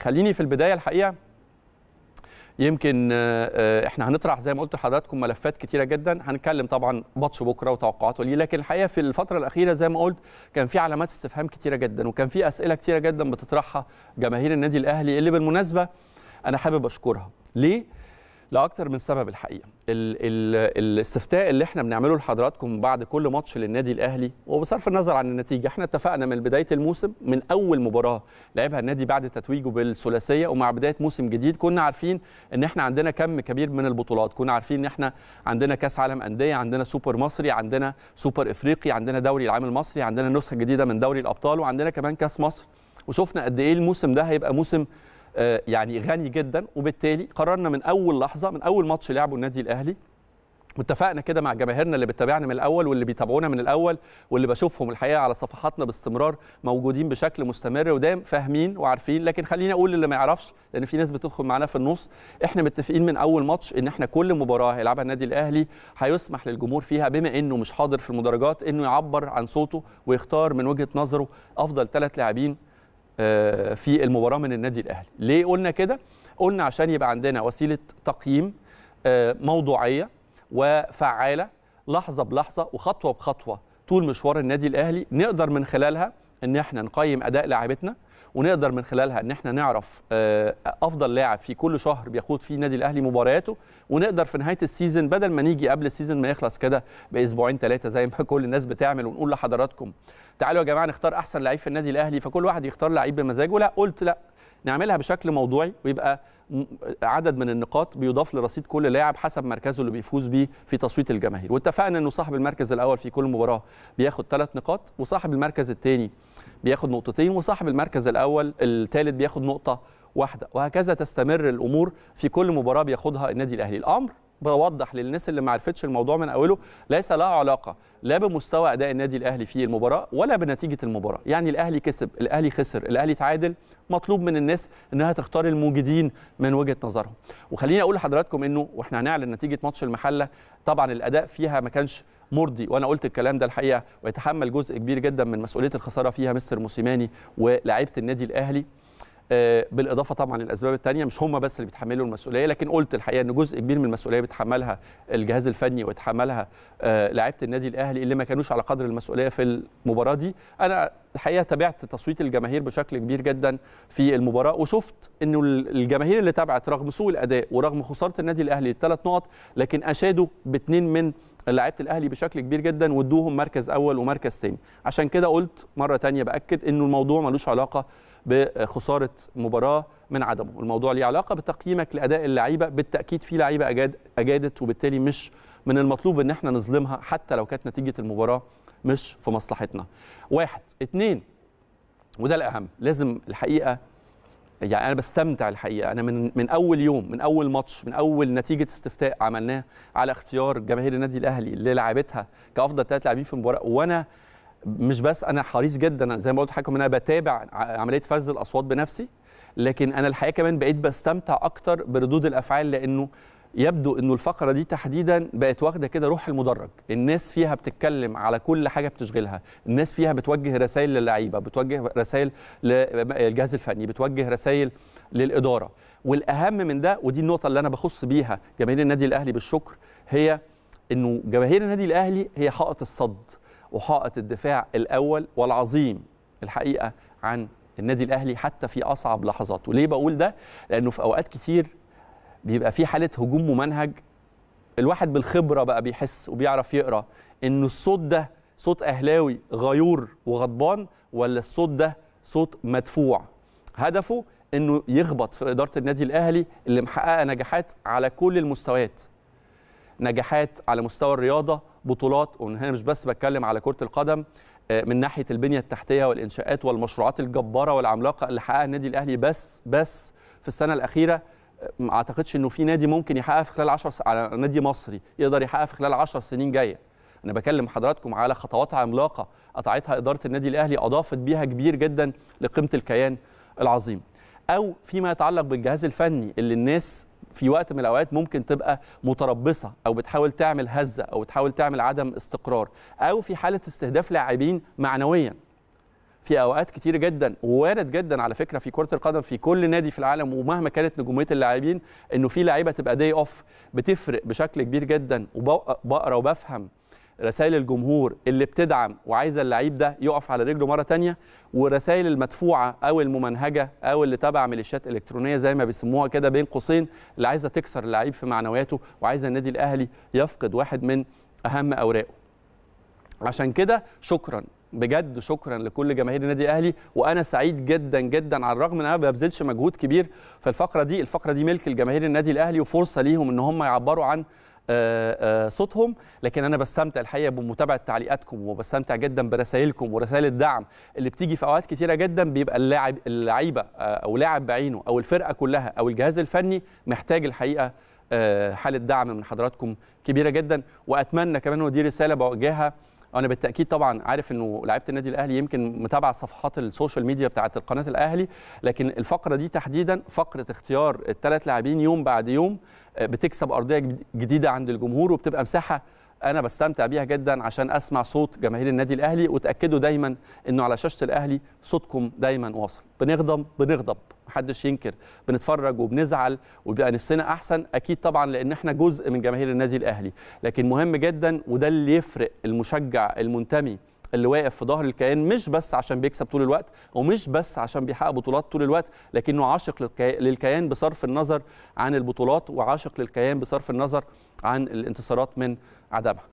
خليني في البدايه الحقيقه يمكن آه، آه، احنا هنطرح زي ما قلت لحضراتكم ملفات كتيره جدا هنتكلم طبعا بطش بكره وتوقعاته ليه لكن الحقيقه في الفتره الاخيره زي ما قلت كان في علامات استفهام كتيره جدا وكان في اسئله كتيره جدا بتطرحها جماهير النادي الاهلي اللي بالمناسبه انا حابب اشكرها ليه لاكثر من سبب الحقيقه ال ال الاستفتاء اللي احنا بنعمله لحضراتكم بعد كل ماتش للنادي الاهلي وبصرف النظر عن النتيجه احنا اتفقنا من بدايه الموسم من اول مباراه لعبها النادي بعد تتويجه بالثلاثيه ومع بدايه موسم جديد كنا عارفين ان احنا عندنا كم كبير من البطولات كنا عارفين ان احنا عندنا كاس عالم انديه عندنا سوبر مصري عندنا سوبر افريقي عندنا دوري العام المصري عندنا نسخه جديده من دوري الابطال وعندنا كمان كاس مصر وشفنا قد ايه الموسم ده هيبقى موسم آه، يعني غني جدا وبالتالي قررنا من اول لحظه من اول ماتش لعبه النادي الاهلي واتفقنا كده مع جماهيرنا اللي بتتابعنا من الاول واللي بيتابعونا من الاول واللي بشوفهم الحقيقه على صفحاتنا باستمرار موجودين بشكل مستمر ودايم فاهمين وعارفين لكن خليني اقول للي ما يعرفش لان في ناس بتدخل معانا في النص احنا متفقين من اول ماتش ان احنا كل مباراه هيلعبها النادي الاهلي هيسمح للجمهور فيها بما انه مش حاضر في المدرجات انه يعبر عن صوته ويختار من وجهه نظره افضل ثلاث لاعبين آه، في المباراه من النادي الاهلي ليه قلنا كده قلنا عشان يبقى عندنا وسيله تقييم آه، موضوعيه وفعاله لحظه بلحظه وخطوه بخطوه طول مشوار النادي الاهلي نقدر من خلالها ان احنا نقيم اداء لاعبتنا ونقدر من خلالها ان احنا نعرف آه، افضل لاعب في كل شهر بيخوض فيه النادي الاهلي مبارياته ونقدر في نهايه السيزون بدل ما نيجي قبل السيزون ما يخلص كده باسبوعين ثلاثه زي ما كل الناس بتعمل ونقول لحضراتكم تعالوا يا جماعه نختار احسن لعيب في النادي الاهلي فكل واحد يختار لعيب بمزاجه لا قلت لا نعملها بشكل موضوعي ويبقى عدد من النقاط بيضاف لرصيد كل لاعب حسب مركزه اللي بيفوز بيه في تصويت الجماهير واتفقنا انه صاحب المركز الاول في كل مباراه بياخد ثلاث نقاط وصاحب المركز الثاني بياخد نقطتين وصاحب المركز الاول الثالث بياخد نقطه واحده وهكذا تستمر الامور في كل مباراه بياخدها النادي الاهلي الامر بوضح للناس اللي ما عرفتش الموضوع من اوله ليس له علاقه لا بمستوى اداء النادي الاهلي في المباراه ولا بنتيجه المباراه يعني الاهلي كسب الاهلي خسر الاهلي تعادل مطلوب من الناس انها تختار الموجودين من وجهه نظرهم وخليني اقول لحضراتكم انه واحنا هنعلن نتيجه ماتش المحله طبعا الاداء فيها ما كانش مرضي وانا قلت الكلام ده الحقيقه ويتحمل جزء كبير جدا من مسؤوليه الخساره فيها مستر موسيماني ولاعيبه النادي الاهلي آه، بالاضافه طبعا للاسباب الثانيه مش هم بس اللي بيتحملوا المسؤوليه لكن قلت الحقيقه ان جزء كبير من المسؤوليه بيتحملها الجهاز الفني ويتحملها آه، لاعيبه النادي الاهلي اللي ما كانوش على قدر المسؤوليه في المباراه دي انا الحقيقه تابعت تصويت الجماهير بشكل كبير جدا في المباراه وشفت انه الجماهير اللي تابعت رغم سوء الاداء ورغم خساره النادي الاهلي الثلاث نقط لكن اشادوا باثنين من لعيبه الاهلي بشكل كبير جدا وادوهم مركز اول ومركز ثاني عشان كده قلت مره ثانيه باكد انه الموضوع ملوش علاقه بخساره مباراه من عدمه الموضوع ليه علاقه بتقييمك لاداء اللعيبه بالتاكيد في لعيبه أجاد اجادت وبالتالي مش من المطلوب ان احنا نظلمها حتى لو كانت نتيجه المباراه مش في مصلحتنا واحد اتنين وده الاهم لازم الحقيقه يعني انا بستمتع الحقيقه انا من من اول يوم من اول ماتش من اول نتيجه استفتاء عملناه على اختيار جماهير النادي الاهلي اللي لعبتها كافضل ثلاث لاعبين في المباراه وانا مش بس انا حريص جدا زي ما قلت لحضرتك انا بتابع عمليه فرز الاصوات بنفسي لكن انا الحقيقه كمان بقيت بستمتع اكتر بردود الافعال لانه يبدو انه الفقره دي تحديدا بقت واخده كده روح المدرج الناس فيها بتتكلم على كل حاجه بتشغلها الناس فيها بتوجه رسائل للعيبه بتوجه رسائل للجهاز الفني بتوجه رسائل للاداره والاهم من ده ودي النقطه اللي انا بخص بيها جماهير النادي الاهلي بالشكر هي انه جماهير النادي الاهلي هي حائط الصد وحائط الدفاع الاول والعظيم الحقيقه عن النادي الاهلي حتى في اصعب لحظاته ليه بقول ده لانه في اوقات كتير بيبقى في حاله هجوم ممنهج الواحد بالخبره بقى بيحس وبيعرف يقرا ان الصوت ده صوت اهلاوي غيور وغضبان ولا الصوت ده صوت مدفوع هدفه انه يخبط في اداره النادي الاهلي اللي محققه نجاحات على كل المستويات نجاحات على مستوى الرياضه بطولات وهنا مش بس بتكلم على كره القدم آه، من ناحيه البنيه التحتيه والانشاءات والمشروعات الجباره والعملاقه اللي حققها النادي الاهلي بس بس في السنه الاخيره ما اعتقدش انه في نادي ممكن يحقق في خلال 10 على نادي مصري يقدر يحقق في خلال 10 سنين جايه انا بكلم حضراتكم على خطوات عملاقه قطعتها اداره النادي الاهلي اضافت بيها كبير جدا لقيمه الكيان العظيم او فيما يتعلق بالجهاز الفني اللي الناس في وقت من الاوقات ممكن تبقى متربصه او بتحاول تعمل هزه او بتحاول تعمل عدم استقرار او في حاله استهداف لاعبين معنويا في اوقات كتير جدا ووارد جدا على فكره في كره القدم في كل نادي في العالم ومهما كانت نجوميه اللاعبين انه في لعيبه تبقى داي اوف بتفرق بشكل كبير جدا وبقرا وبفهم رسائل الجمهور اللي بتدعم وعايزه اللعيب ده يقف على رجله مره تانية ورسائل المدفوعه او الممنهجه او اللي تبع ميليشيات الكترونيه زي ما بيسموها كده بين قوسين اللي عايزه تكسر اللعيب في معنوياته وعايزه النادي الاهلي يفقد واحد من اهم اوراقه عشان كده شكرا بجد شكرا لكل جماهير النادي الاهلي وانا سعيد جدا جدا على الرغم ان انا ما ببذلش مجهود كبير في الفقره دي الفقره دي ملك لجماهير النادي الاهلي وفرصه ليهم ان هم يعبروا عن آه، آه، صوتهم لكن انا بستمتع الحقيقه بمتابعه تعليقاتكم وبستمتع جدا برسائلكم ورسائل الدعم اللي بتيجي في اوقات كتيره جدا بيبقى اللاعب اللعيبه آه، او لاعب بعينه او الفرقه كلها او الجهاز الفني محتاج الحقيقه حاله دعم من حضراتكم كبيره جدا واتمنى كمان ودي رساله بوجهها آه، انا بالتاكيد طبعا عارف انه لعيبه النادي الاهلي يمكن متابعه صفحات السوشيال ميديا بتاعه القناه الاهلي لكن الفقره دي تحديدا فقره اختيار الثلاث لاعبين يوم بعد يوم آه، بتكسب ارضيه جديده عند الجمهور وبتبقى مساحه انا بستمتع بيها جدا عشان اسمع صوت جماهير النادي الاهلي وتاكدوا دايما انه على شاشه الاهلي صوتكم دايما واصل بنغضب بنغضب محدش ينكر بنتفرج وبنزعل وبيبقى نفسنا احسن اكيد طبعا لان احنا جزء من جماهير النادي الاهلي لكن مهم جدا وده اللي يفرق المشجع المنتمي اللي واقف في ظهر الكيان مش بس عشان بيكسب طول الوقت ومش بس عشان بيحقق بطولات طول الوقت لكنه عاشق للكيان بصرف النظر عن البطولات وعاشق للكيان بصرف النظر عن الانتصارات من عدمها